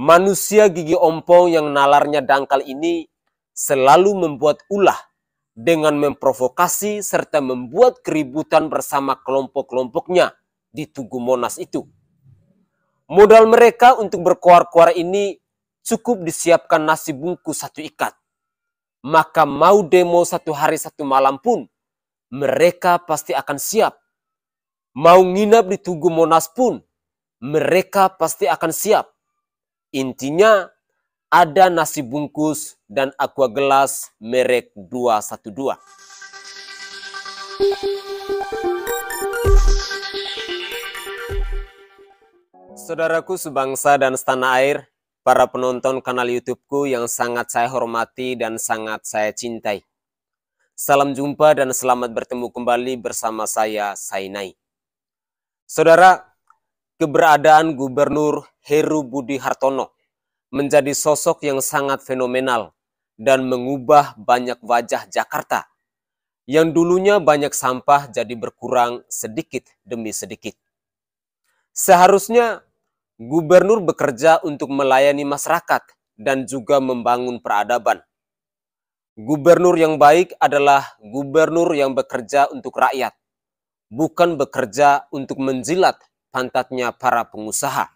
Manusia gigi ompong yang nalarnya dangkal ini selalu membuat ulah dengan memprovokasi serta membuat keributan bersama kelompok-kelompoknya di Tugu Monas itu. Modal mereka untuk berkuar-kuar ini cukup disiapkan nasi bungkus satu ikat. Maka mau demo satu hari satu malam pun, mereka pasti akan siap. Mau nginap di Tugu Monas pun, mereka pasti akan siap. Intinya ada nasi bungkus dan aqua gelas merek 212. Saudaraku sebangsa dan setanah air, para penonton kanal YouTubeku yang sangat saya hormati dan sangat saya cintai. Salam jumpa dan selamat bertemu kembali bersama saya, Sainai. Saudara, keberadaan Gubernur Heru Budi Hartono menjadi sosok yang sangat fenomenal dan mengubah banyak wajah Jakarta yang dulunya banyak sampah jadi berkurang sedikit demi sedikit. Seharusnya gubernur bekerja untuk melayani masyarakat dan juga membangun peradaban. Gubernur yang baik adalah gubernur yang bekerja untuk rakyat, bukan bekerja untuk menjilat pantatnya para pengusaha.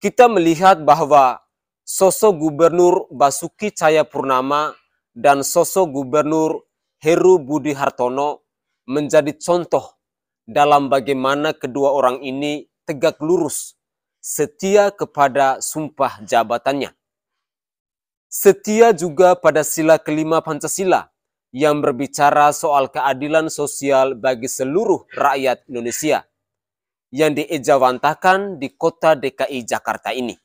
Kita melihat bahwa sosok Gubernur Basuki Cahayapurnama dan sosok Gubernur Heru Budi Hartono menjadi contoh dalam bagaimana kedua orang ini tegak lurus, setia kepada sumpah jabatannya. Setia juga pada sila kelima Pancasila yang berbicara soal keadilan sosial bagi seluruh rakyat Indonesia yang diejawantahkan di kota DKI Jakarta ini.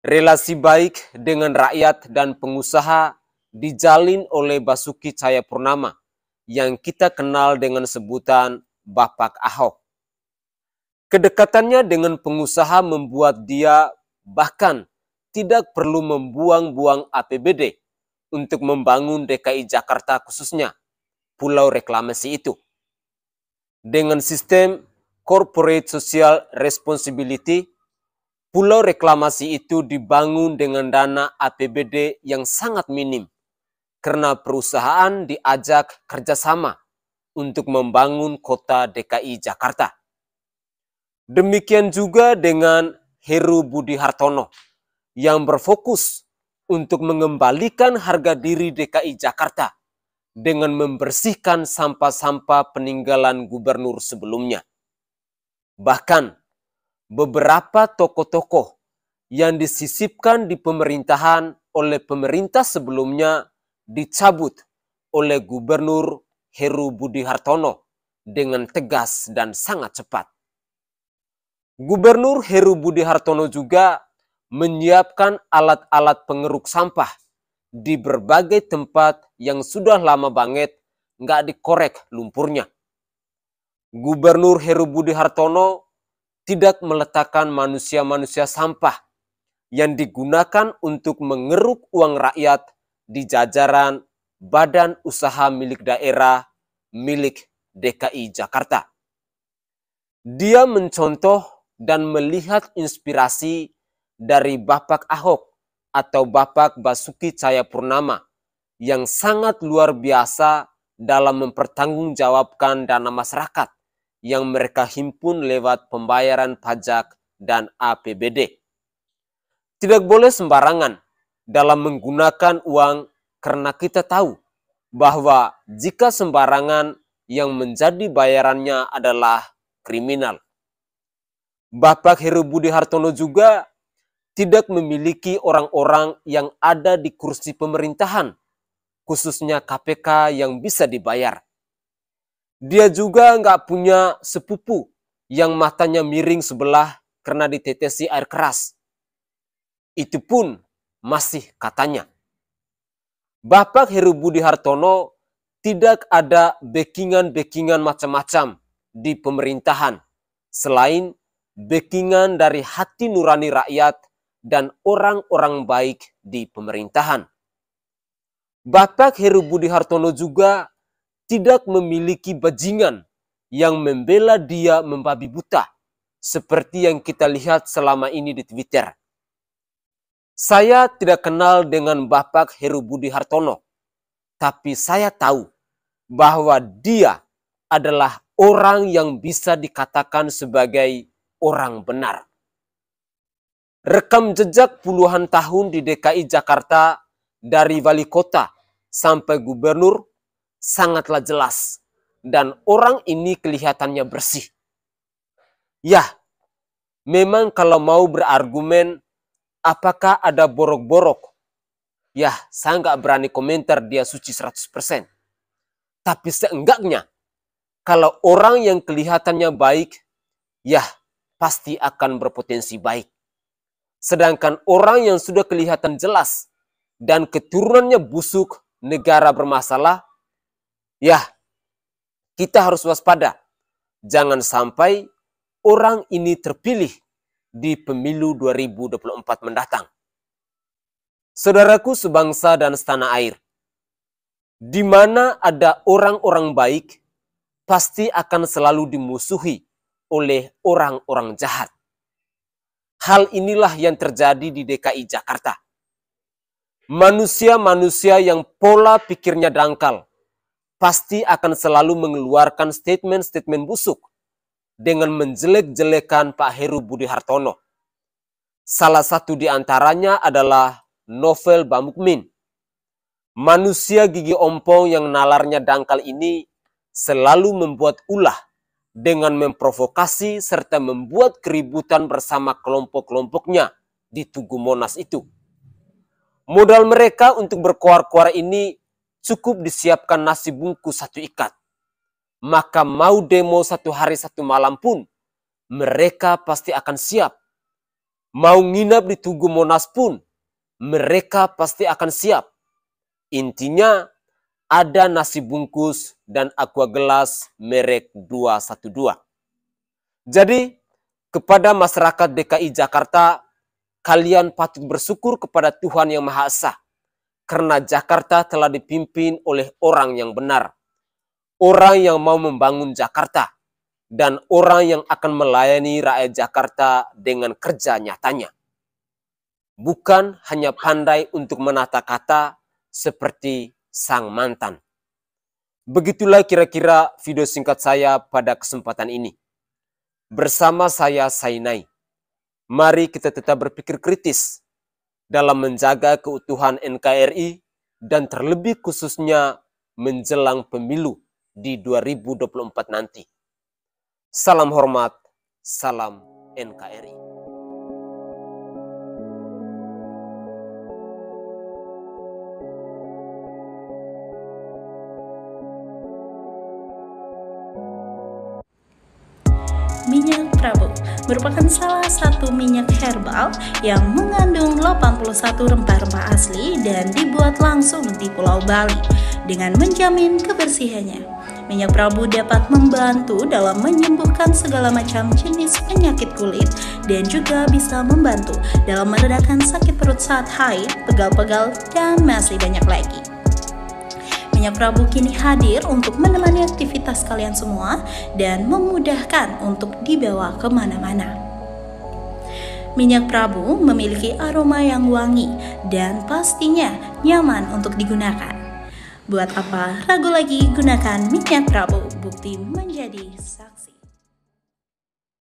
Relasi baik dengan rakyat dan pengusaha dijalin oleh Basuki Cahayapurnama yang kita kenal dengan sebutan Bapak Ahok. Kedekatannya dengan pengusaha membuat dia bahkan tidak perlu membuang-buang APBD untuk membangun DKI Jakarta khususnya pulau reklamasi itu. Dengan sistem corporate social responsibility, pulau reklamasi itu dibangun dengan dana APBD yang sangat minim karena perusahaan diajak kerjasama untuk membangun kota DKI Jakarta. Demikian juga dengan Heru Budi Hartono yang berfokus untuk mengembalikan harga diri DKI Jakarta dengan membersihkan sampah-sampah peninggalan gubernur sebelumnya. Bahkan beberapa tokoh-tokoh yang disisipkan di pemerintahan oleh pemerintah sebelumnya dicabut oleh Gubernur Heru Budi Hartono dengan tegas dan sangat cepat. Gubernur Heru Budi Hartono juga menyiapkan alat-alat pengeruk sampah di berbagai tempat yang sudah lama banget nggak dikorek lumpurnya. Gubernur Heru Budi Hartono tidak meletakkan manusia-manusia sampah yang digunakan untuk mengeruk uang rakyat di jajaran badan usaha milik daerah milik DKI Jakarta. Dia mencontoh dan melihat inspirasi dari Bapak Ahok atau Bapak Basuki Cahayapurnama yang sangat luar biasa dalam mempertanggungjawabkan dana masyarakat yang mereka himpun lewat pembayaran pajak dan APBD. Tidak boleh sembarangan dalam menggunakan uang karena kita tahu bahwa jika sembarangan yang menjadi bayarannya adalah kriminal. Bapak Heru Budi Hartono juga tidak memiliki orang-orang yang ada di kursi pemerintahan, khususnya KPK yang bisa dibayar. Dia juga nggak punya sepupu yang matanya miring sebelah karena ditetesi air keras. Itu pun masih katanya. Bapak Heru Budi Hartono tidak ada bekingan-bekingan macam-macam di pemerintahan selain bekingan dari hati nurani rakyat dan orang-orang baik di pemerintahan. Bapak Heru Budi Hartono juga tidak memiliki bajingan yang membela dia membabi buta seperti yang kita lihat selama ini di Twitter. Saya tidak kenal dengan Bapak Heru Budi Hartono, tapi saya tahu bahwa dia adalah orang yang bisa dikatakan sebagai orang benar. Rekam jejak puluhan tahun di DKI Jakarta dari wali kota sampai gubernur sangatlah jelas dan orang ini kelihatannya bersih. Ya, memang kalau mau berargumen apakah ada borok-borok? Ya, saya nggak berani komentar dia suci 100%. Tapi seenggaknya, kalau orang yang kelihatannya baik, ya pasti akan berpotensi baik. Sedangkan orang yang sudah kelihatan jelas dan keturunannya busuk, negara bermasalah, Ya, kita harus waspada. Jangan sampai orang ini terpilih di pemilu 2024 mendatang. Saudaraku sebangsa dan setanah air, di mana ada orang-orang baik, pasti akan selalu dimusuhi oleh orang-orang jahat. Hal inilah yang terjadi di DKI Jakarta. Manusia-manusia yang pola pikirnya dangkal, pasti akan selalu mengeluarkan statement-statement busuk dengan menjelek-jelekan Pak Heru Budi Hartono. Salah satu di antaranya adalah novel Bamukmin. Manusia gigi ompong yang nalarnya dangkal ini selalu membuat ulah dengan memprovokasi serta membuat keributan bersama kelompok-kelompoknya di Tugu Monas itu. Modal mereka untuk berkuar-kuar ini cukup disiapkan nasi bungkus satu ikat. Maka mau demo satu hari satu malam pun, mereka pasti akan siap. Mau nginap di Tugu Monas pun, mereka pasti akan siap. Intinya, ada nasi bungkus dan aqua gelas merek 212. Jadi, kepada masyarakat DKI Jakarta, kalian patut bersyukur kepada Tuhan Yang Maha Esa karena Jakarta telah dipimpin oleh orang yang benar, orang yang mau membangun Jakarta, dan orang yang akan melayani rakyat Jakarta dengan kerja nyatanya. Bukan hanya pandai untuk menata kata seperti sang mantan. Begitulah kira-kira video singkat saya pada kesempatan ini. Bersama saya Sainai. Mari kita tetap berpikir kritis dalam menjaga keutuhan NKRI dan terlebih khususnya menjelang pemilu di 2024 nanti. Salam hormat, salam NKRI. Minyak Prabu merupakan salah satu minyak herbal yang mengandung 81 rempah-rempah asli dan dibuat langsung di Pulau Bali dengan menjamin kebersihannya. Minyak Prabu dapat membantu dalam menyembuhkan segala macam jenis penyakit kulit dan juga bisa membantu dalam meredakan sakit perut saat haid, pegal-pegal, dan masih banyak lagi. Hanya Prabu kini hadir untuk menemani aktivitas kalian semua dan memudahkan untuk dibawa kemana-mana. Minyak Prabu memiliki aroma yang wangi dan pastinya nyaman untuk digunakan. Buat apa ragu lagi gunakan minyak Prabu, bukti menjadi saksi.